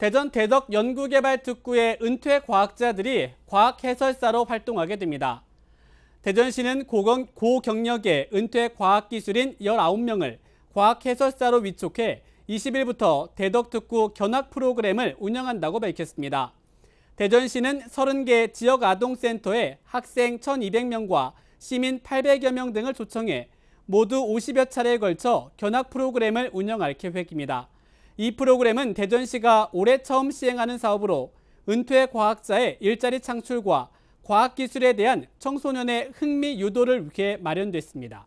대전 대덕 연구개발특구의 은퇴 과학자들이 과학 해설사로 활동하게 됩니다. 대전시는 고경, 력의 은퇴 과학기술인 19명을 과학 해설사로 위촉해 20일부터 대덕특구 견학 프로그램을 운영한다고 밝혔습니다. 대전시는 30개 지역 아동센터에 학생 1,200명과 시민 800여 명 등을 초청해 모두 50여 차례에 걸쳐 견학 프로그램을 운영할 계획입니다. 이 프로그램은 대전시가 올해 처음 시행하는 사업으로 은퇴 과학자의 일자리 창출과 과학기술에 대한 청소년의 흥미 유도를 위해 마련됐습니다.